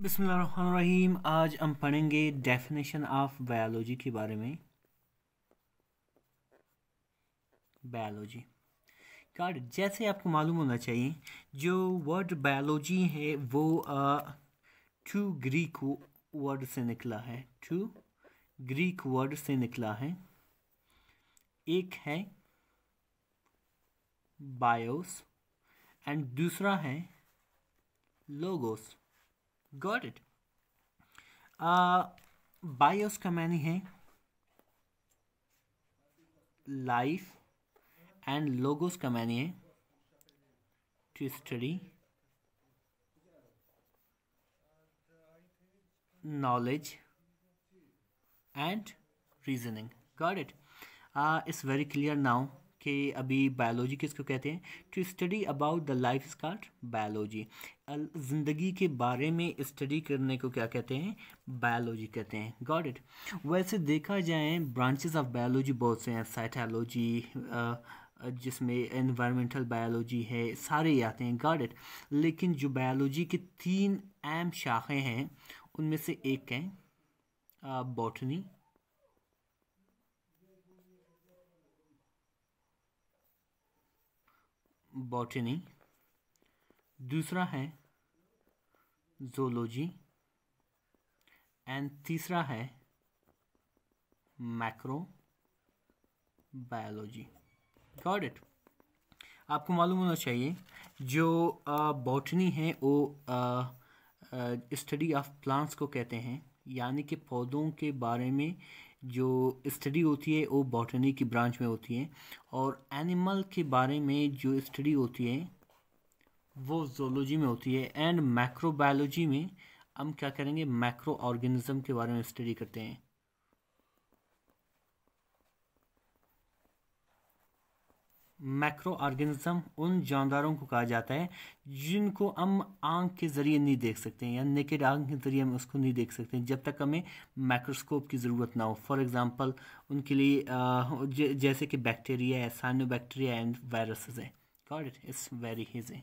बिसमीम आज हम पढ़ेंगे डेफिनेशन ऑफ बायोलॉजी के बारे में बायोलॉजी कार्ड जैसे आपको मालूम होना चाहिए जो वर्ड बायोलॉजी है वो टू ग्रीक वर्ड से निकला है टू ग्रीक वर्ड से निकला है एक है बायोस एंड दूसरा है लोगोस गॉट इट बायोस का मैंने है लाइफ एंड लोगोस का मैंने है to study knowledge and reasoning got it it's very clear now के अभी बायोलॉजी किसको कहते हैं to study about the life start biology ज़िंदगी के बारे में स्टडी करने को क्या कहते हैं बायोलॉजी कहते हैं गॉड इट वैसे देखा जाए ब्रांचेस ऑफ बायोलॉजी बहुत से हैं साइटालॉजी जिसमें इन्वायरमेंटल बायोलॉजी है सारे आते हैं गॉड इट लेकिन जो बायोलॉजी की तीन अहम शाखें हैं उनमें से एक हैं बॉटनी बॉटनी दूसरा है जोलॉजी एंड तीसरा है मैक्रो बायोलॉजी गॉड इट आपको मालूम होना चाहिए जो बॉटनी है वो स्टडी ऑफ प्लांट्स को कहते हैं यानी कि पौधों के बारे में जो स्टडी होती है वो बॉटनी की ब्रांच में होती है और एनिमल के बारे में जो स्टडी होती है वो जोलॉजी में होती है एंड मैक्रोबायोलॉजी में हम क्या करेंगे मैक्रो ऑर्गेनिज़म के बारे में स्टडी करते हैं मैक्रो ऑर्गेनिज्म उन जानदारों को कहा जाता है जिनको हम आंख के ज़रिए नहीं देख सकते हैं या नेकेड आंख के ज़रिए हम उसको नहीं देख सकते हैं जब तक हमें माइक्रोस्कोप की ज़रूरत ना हो फॉर एग्ज़ाम्पल उनके लिए जैसे कि बैक्टीरिया है साइनो बैक्टीरिया एंड वायरसेस हैं got it it's very easy